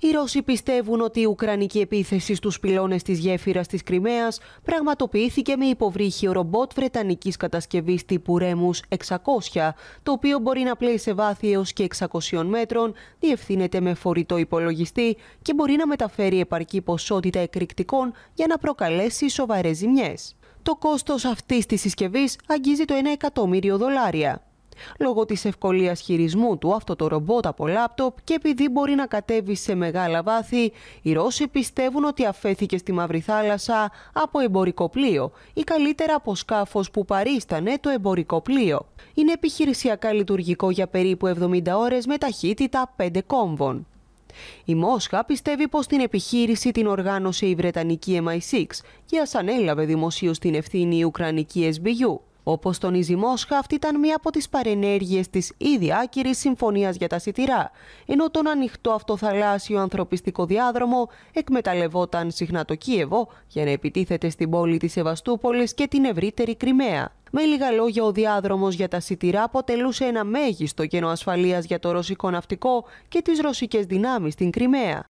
Οι Ρώσοι πιστεύουν ότι η Ουκρανική επίθεση στους πυλώνες της γέφυρας της Κρυμαίας πραγματοποιήθηκε με υποβρύχιο ρομπότ βρετανικής κατασκευής τύπου Ρέμους 600, το οποίο μπορεί να πλέει σε βάθη έως και 600 μέτρων, διευθύνεται με φορητό υπολογιστή και μπορεί να μεταφέρει επαρκή ποσότητα εκρηκτικών για να προκαλέσει σοβαρές ζημιές. Το κόστος αυτής της συσκευής αγγίζει το 1 εκατομμύριο δολάρια. Λόγω της ευκολίας χειρισμού του αυτό το ρομπότ από λάπτοπ και επειδή μπορεί να κατέβει σε μεγάλα βάθη, οι Ρώσοι πιστεύουν ότι αφέθηκε στη Μαύρη Θάλασσα από εμπορικό πλοίο ή καλύτερα από σκάφος που παρίστανε το εμπορικό πλοίο. Είναι επιχειρησιακά λειτουργικό για περίπου 70 ώρες με ταχύτητα 5 κόμβων. Η Μόσχα για περιπου 70 ωρες με ταχυτητα 5 κομβων η μοσχα πιστευει πως την επιχείρηση την οργάνωσε η Βρετανική MI6 και ας ανέλαβε δημοσίως την ευθύνη η Ουκρανική SBU. Όπως τονίζει η Μόσχα, αυτή ήταν μία από τις παρενέργειες της ήδη άκυρης συμφωνίας για τα σιτηρά, ενώ τον ανοιχτό αυτοθαλάσσιο ανθρωπιστικό διάδρομο εκμεταλλευόταν συχνά το Κίεβο για να επιτίθεται στην πόλη της Σεβαστούπολης και την ευρύτερη Κρυμαία. Με λίγα λόγια, ο διάδρομος για τα σιτηρά αποτελούσε ένα μέγιστο κενό ασφαλείας για το ρωσικό ναυτικό και τις ρωσικές δυνάμεις στην Κρυμαία.